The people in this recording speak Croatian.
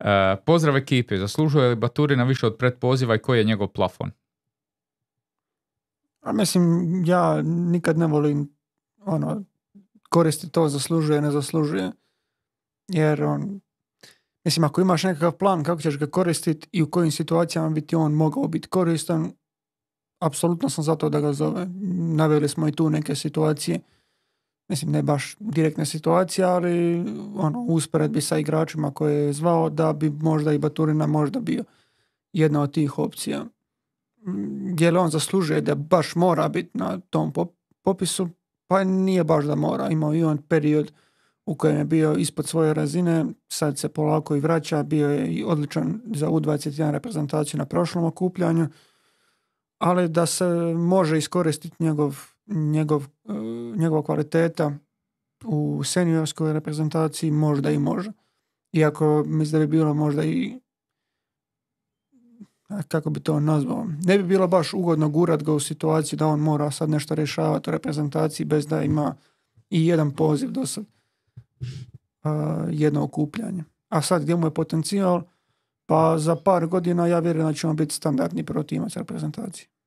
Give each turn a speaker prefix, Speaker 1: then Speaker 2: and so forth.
Speaker 1: E, pozdrav ekipi, zaslužuje li Baturina više od pretpoziva i koji je njegov plafon? A mislim, ja nikad ne volim ono, koristiti to zaslužuje, ne zaslužuje. Jer on, mislim, ako imaš nekakav plan kako ćeš ga koristiti i u kojim situacijama bi ti on mogao biti koristan, apsolutno sam za to da ga zove. Naveli smo i tu neke situacije mislim ne baš direktna situacija, ali ono, usporedbi sa igračima koje je zvao da bi možda i Baturina možda bio jedna od tih opcija. Mm, je li on zaslužuje da baš mora biti na tom popisu? Pa nije baš da mora. Imao i on period u kojem je bio ispod svoje razine, sad se polako i vraća, bio je i odličan za U21 reprezentaciju na prošlom okupljanju, ali da se može iskoristiti njegov, njegov njegova kvaliteta u seniorskoj reprezentaciji možda i može. Iako mislim da bi bilo možda i kako bi to nazvao, ne bi bilo baš ugodno gurat ga u situaciji da on mora sad nešto rješavati u reprezentaciji bez da ima i jedan poziv do sad uh, jedno okupljanje. A sad gdje mu je potencijal, pa za par godina ja vjerujem da će on biti standardni protivac reprezentacije.